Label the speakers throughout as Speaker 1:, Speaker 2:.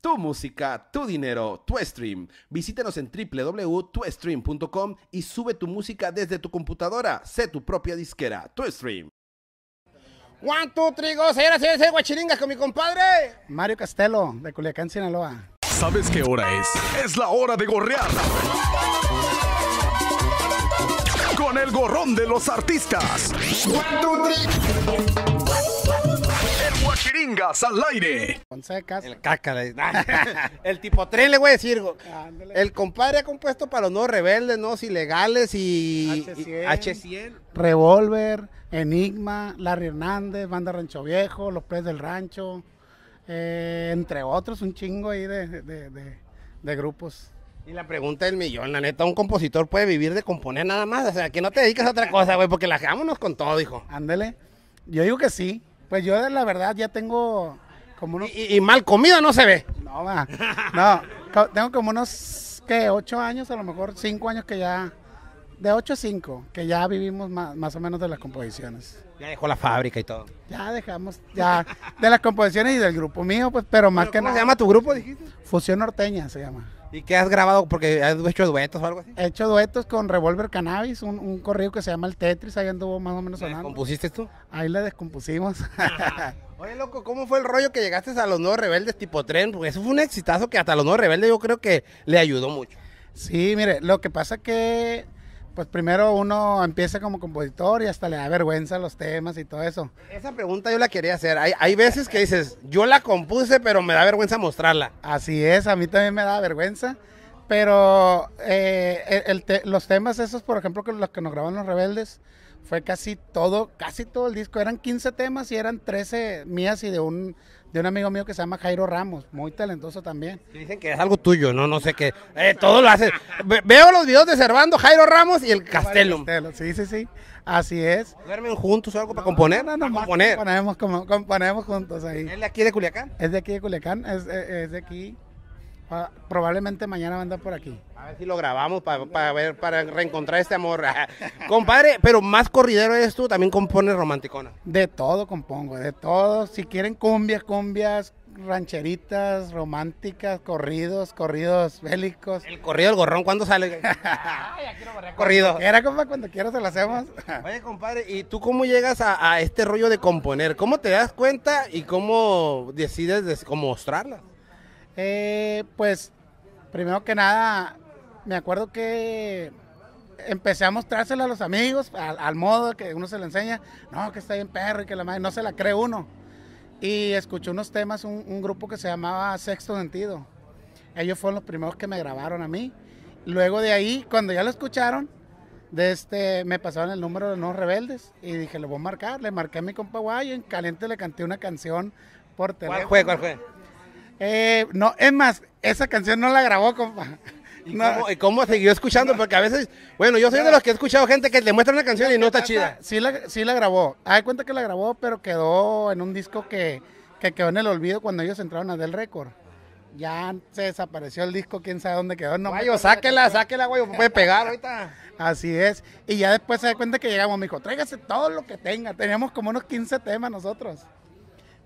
Speaker 1: tu música, tu dinero, tu stream. Visítanos en www.tuestream.com y sube tu música desde tu computadora. Sé tu propia disquera, tu stream. One, two, three, go. Señoras y guachiringas con mi compadre. Mario Castelo, de Culiacán, Sinaloa. ¿Sabes qué hora es? Es la hora de gorrear. Con el gorrón de los artistas. One, two, three. Guachiringas al aire. El caca. el tipo 3 le voy a decir. El compadre ha compuesto para los no rebeldes, no ilegales y H100. Revolver, Enigma, Larry Hernández, Banda Rancho Viejo, Los Pres del Rancho, eh, entre otros, un chingo ahí de, grupos. Y la pregunta del millón, la neta, un compositor puede vivir de componer nada más. O sea, que no te dedicas a otra cosa, güey, porque la con todo, hijo. Ándele. Yo digo que sí, pues yo la verdad ya tengo como unos... Y, mal comida no se ve. No, no, tengo como unos, ¿qué? Ocho años, a lo mejor cinco años que ya, de ocho a cinco, que ya vivimos más, o menos de las composiciones. Ya dejó la fábrica y todo. Ya dejamos, ya, de las composiciones y del grupo mío, pues, pero más que nada. ¿Cómo se llama tu grupo, dijiste? Fusión Norteña se llama. ¿Y qué has grabado? Porque has hecho duetos o algo así. He hecho duetos con Revolver Cannabis, un, un corrido que se llama El Tetris, ahí anduvo más o menos sonando. ¿Compusiste tú? Ahí la descompusimos. Oye, loco, ¿cómo fue el rollo que llegaste a los nuevos rebeldes tipo tren? Porque eso fue un exitazo que hasta los nuevos rebeldes yo creo que le ayudó mucho. Sí, mire, lo que pasa que pues primero uno empieza como compositor y hasta le da vergüenza los temas y todo eso. Esa pregunta yo la quería hacer. Hay, veces que dices, yo la compuse, pero me da vergüenza mostrarla. Así es, a mí también me da vergüenza. Pero eh, los temas esos, por ejemplo, que los que nos graban los rebeldes, fue casi todo, casi todo el disco. Eran 15 temas y eran 13 mías y de un de un amigo mío que se llama Jairo Ramos, muy talentoso también. Dicen que es algo tuyo, no, no sé qué. Eh, todo lo haces. veo los videos de Servando, Jairo Ramos y el Castelo. Sí, sí, sí. Así es. ¿Duermen juntos o algo para componer? No, no, componer. Componemos, componemos juntos ahí. ¿Es de aquí de Culiacán? Es de aquí de Culiacán, es de aquí probablemente mañana va a andar por aquí. A ver si lo grabamos para ver, para reencontrar este amor. Compadre, pero más corridero eres tú, también compones romanticona. De todo compongo, de todo. Si quieren cumbias, cumbias, rancheritas, románticas, corridos, corridos bélicos. El corrido el gorrón, ¿cuándo sale? corrido. Era como cuando quieras se lo hacemos. Oye, compadre, ¿y tú cómo llegas a, este rollo de componer? ¿Cómo te das cuenta y cómo decides de, mostrarla? Eh, pues, primero que nada, me acuerdo que empecé a mostrársela a los amigos, al, modo que uno se le enseña, no, que está bien perro y que la madre, no se la cree uno. Y escuché unos temas, un, grupo que se llamaba Sexto Sentido. Ellos fueron los primeros que me grabaron a mí. Luego de ahí, cuando ya lo escucharon, de este, me pasaron el número de los rebeldes y dije, lo voy a marcar. Le marqué a mi compa Guayo, en caliente le canté una canción por teléfono. ¿Cuál fue? ¿Cuál fue? Eh, no, es más, esa canción no la grabó, compa. ¿Y, cómo, cómo, siguió escuchando? Porque a veces, bueno, yo soy de los que he escuchado gente que le muestra una canción y no está chida. Sí la, sí la grabó. Ah, hay cuenta que la grabó, pero quedó en un disco que, quedó en el olvido cuando ellos entraron a Del Record. Ya se desapareció el disco, quién sabe dónde quedó. No guayo, sáquela, sáquela, guayo, puede pegar ahorita. Así es. Y ya después se da cuenta que llegamos, me dijo, tráigase todo lo que tenga. Teníamos como unos 15 temas nosotros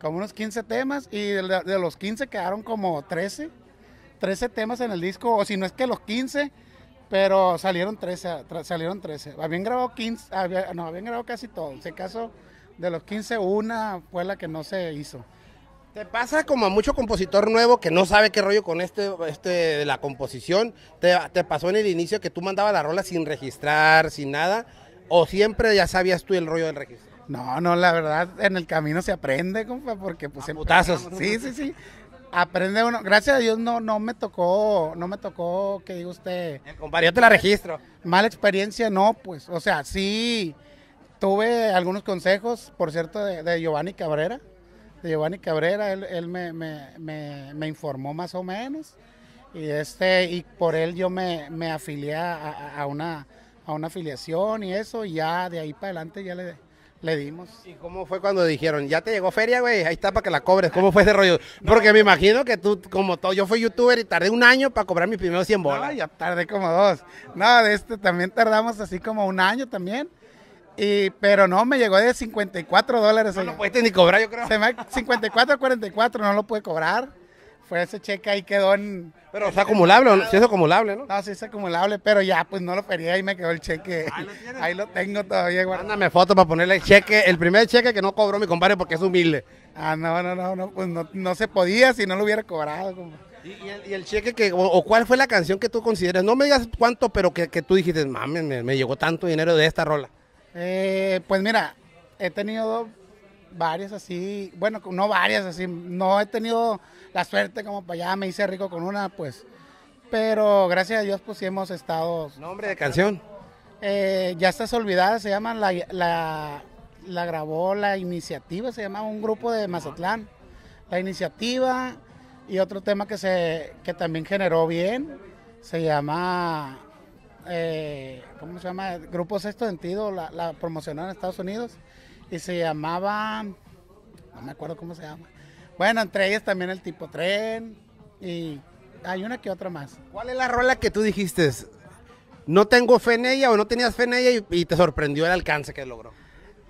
Speaker 1: como unos 15 temas y de, los 15 quedaron como 13, 13 temas en el disco, o si no es que los 15, pero salieron 13, salieron 13. Habían grabado 15, todos, no, habían grabado casi todo, caso de los 15 una fue la que no se hizo. Te pasa como a mucho compositor nuevo que no sabe qué rollo con este, este de la composición. Te, te pasó en el inicio que tú mandabas la rola sin registrar, sin nada, o siempre ya sabías tú el rollo del registro. No, no, la verdad, en el camino se aprende, compa, porque pues... en putazos. Sí, sí, sí. Aprende uno. Gracias a Dios no, no me tocó, no me tocó, que diga usted... El compadre, yo te la registro. Mala experiencia, no, pues. O sea, sí, tuve algunos consejos, por cierto, de, Giovanni Cabrera. De Giovanni Cabrera, él, me, informó más o menos. Y, este, y por él yo me, me afilié a, a, una, a una afiliación y eso, y ya de ahí para adelante ya le le dimos. ¿Y cómo fue cuando dijeron, ya te llegó feria, güey? Ahí está para que la cobres. ¿Cómo fue ese rollo? Porque me imagino que tú, como todo, yo fui youtuber y tardé un año para cobrar mis primeros 100 bolas. ya tardé como dos. No, de este también tardamos así como un año también. Y, pero no, me llegó de 54 dólares. No lo puedes ni cobrar, yo creo. Se me, 54, 44, no lo pude cobrar pues ese cheque ahí quedó en... Pero es acumulable, ¿no? sí es acumulable, ¿no? No, ah, sí es acumulable, pero ya, pues no lo pedí, y me quedó el cheque. Ahí lo, tengo todavía güey. Mándame foto para ponerle el cheque, el primer cheque que no cobró mi compadre porque es humilde. Ah, no, no, no, no pues no, se podía si no lo hubiera cobrado, ¿Y el, cheque que, o, cuál fue la canción que tú consideras? No me digas cuánto, pero que, tú dijiste, mames, me, llegó tanto dinero de esta rola. Eh, pues mira, he tenido dos, varias así, bueno, no varias así, no he tenido la suerte como para allá, me hice rico con una, pues, pero gracias a Dios pues sí hemos estado... Nombre de canción. Eh, ya estás olvidada, se llama la, grabó la iniciativa, se llama un grupo de Mazatlán, la iniciativa y otro tema que se que también generó bien se llama eh, ¿cómo se llama? Grupo Sexto Sentido, la, la promocionaron en Estados Unidos y se llamaba, no me acuerdo cómo se llama. Bueno, entre ellas también el tipo tren y hay una que otra más. ¿Cuál es la rola que tú dijiste? ¿No tengo fe en ella o no tenías fe en ella y, te sorprendió el alcance que logró?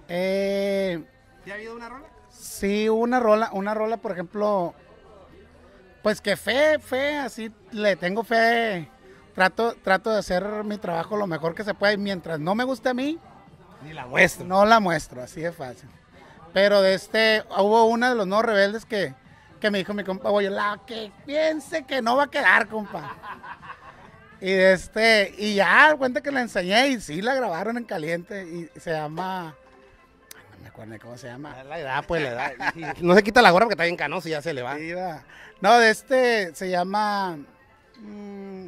Speaker 1: Eh, ¿Te ha habido una rola? Sí, una rola, una rola, por ejemplo, pues que fe, fe, así le tengo fe. Trato, trato de hacer mi trabajo lo mejor que se puede mientras no me guste a mí, ni la muestro. No la muestro, así de fácil. Pero de este, hubo una de los no rebeldes que, que me dijo mi compa, oye, la que piense que no va a quedar, compa. Y de este, y ya, cuenta que la enseñé y sí la grabaron en caliente y se llama no me acuerdo cómo se llama. La edad, pues la edad. No se quita la gorra porque está bien canoso y ya se le va. No, de este se llama mm,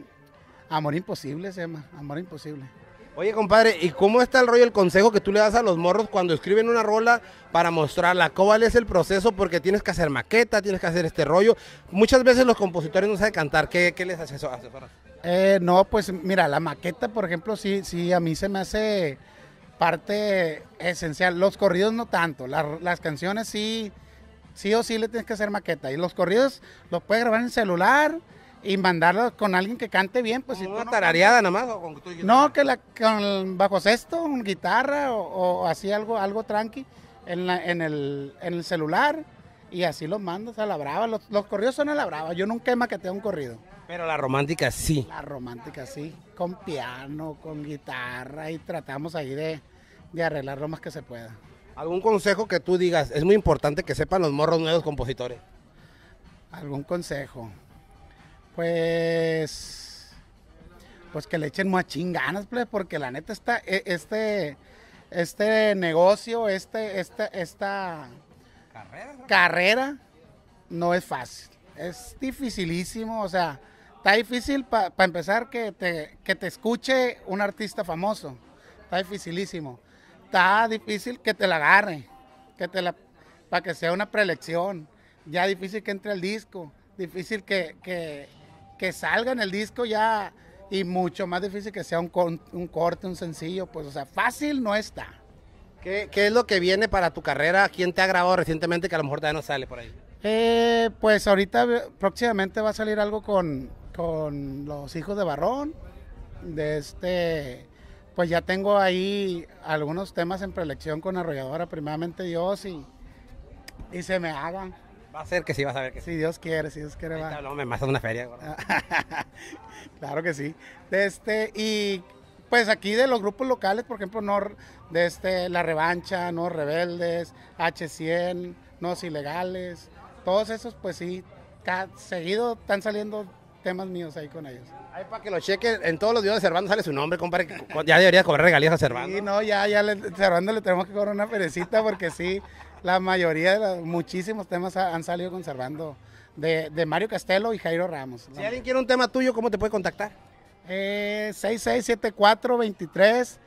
Speaker 1: Amor Imposible, se llama. Amor Imposible. Oye, compadre, ¿y cómo está el rollo, el consejo que tú le das a los morros cuando escriben una rola para mostrarla? ¿Cuál es el proceso? Porque tienes que hacer maqueta, tienes que hacer este rollo. Muchas veces los compositores no saben cantar. ¿Qué, qué les haces eso? Eh, no, pues mira, la maqueta, por ejemplo, sí, sí, a mí se me hace parte esencial. Los corridos no tanto, las, las canciones sí, sí o sí le tienes que hacer maqueta. Y los corridos los puedes grabar en celular, y mandarlos con alguien que cante bien. Pues, si una no tarareada nada más? no, que la, con bajo sexto, una guitarra o, así algo, algo tranqui en, en, el, en el celular y así los mandas a la brava. Los, los, corridos son a la brava. Yo nunca he maqueteado un corrido. Pero la romántica sí. La romántica sí, con piano, con guitarra y tratamos ahí de, de arreglar lo más que se pueda. ¿Algún consejo que tú digas? Es muy importante que sepan los morros nuevos compositores. ¿Algún consejo? Pues. Pues que le echen más chinganas, porque la neta está. E, este. Este negocio, este, esta, carrera, ¿no? es fácil. Es dificilísimo, o sea, está difícil para empezar que te, te escuche un artista famoso. Está dificilísimo. Está difícil que te la agarre, que te la para que sea una preelección. Ya difícil que entre al disco, difícil que, que salga en el disco ya y mucho más difícil que sea un, corte, un sencillo, pues o sea, fácil no está. ¿Qué, es lo que viene para tu carrera? ¿Quién te ha grabado recientemente que a lo mejor todavía no sale por ahí? Eh, pues ahorita próximamente va a salir algo con, los hijos de Barrón, de este pues ya tengo ahí algunos temas en prelección con Arrolladora, primeramente Dios, y, y se me hagan. Va a ser que sí, va a ver que sí. Si Dios quiere, si Dios quiere, va. no, me una feria, Claro que sí. Este, y pues aquí de los grupos locales, por ejemplo, no, de este, La Revancha, No Rebeldes, H100, Nos Ilegales, todos esos, pues sí, seguido están saliendo temas míos ahí con ellos. Ahí para que lo chequen, en todos los dios de Cervando sale su nombre, compadre, ya debería cobrar regalías a Cervando. Sí, no, ya, ya, le, Cervando le tenemos que cobrar una perecita porque sí, la mayoría de muchísimos temas han salido conservando de, Mario Castelo y Jairo Ramos. Si alguien quiere un tema tuyo, ¿cómo te puede contactar? 6674 eh, 23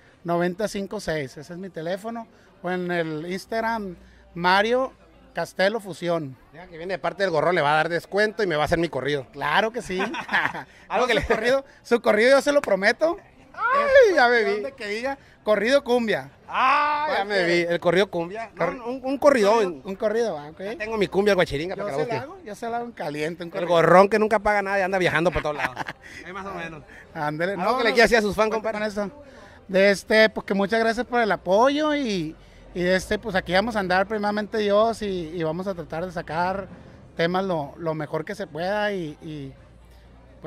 Speaker 1: Ese es mi teléfono. O en el Instagram, Mario Castelo Fusión. Ya que viene de parte del gorro, le va a dar descuento y me va a hacer mi corrido. Claro que sí. Algo que le corrido, su corrido yo se lo prometo. Ay, este, ya bebí. Pues, que diga corrido cumbia. ¡Ah! Ah, ya me vi. El corrido cumbia. un, corrido. Un, corrido, ah, Tengo mi cumbia guachiringa para que la Hago, yo se la hago en caliente. Un el gorrón que nunca paga nada y anda viajando por todos lados. Ahí más o menos. Ah, no, que le quiera decir a sus fans, compadre. Con eso. De este, pues que muchas gracias por el apoyo y, y de este, pues aquí vamos a andar primamente Dios y, vamos a tratar de sacar temas lo, lo mejor que se pueda y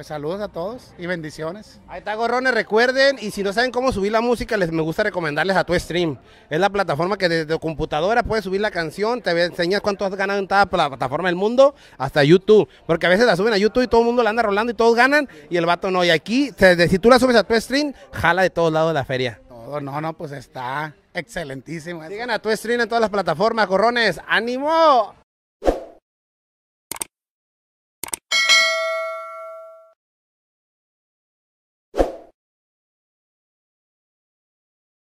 Speaker 1: pues saludos a todos y bendiciones. Ahí está, gorrones, recuerden. Y si no saben cómo subir la música, les me gusta recomendarles a tu stream. Es la plataforma que desde tu computadora puedes subir la canción, te enseñas cuánto has ganado en cada plataforma del mundo, hasta YouTube. Porque a veces la suben a YouTube y todo el mundo la anda rolando y todos ganan y el vato no. Y aquí, si tú la subes a tu stream, jala de todos lados de la feria. no, no, pues está excelentísimo. Digan a tu stream en todas las plataformas, gorrones. ¡Ánimo!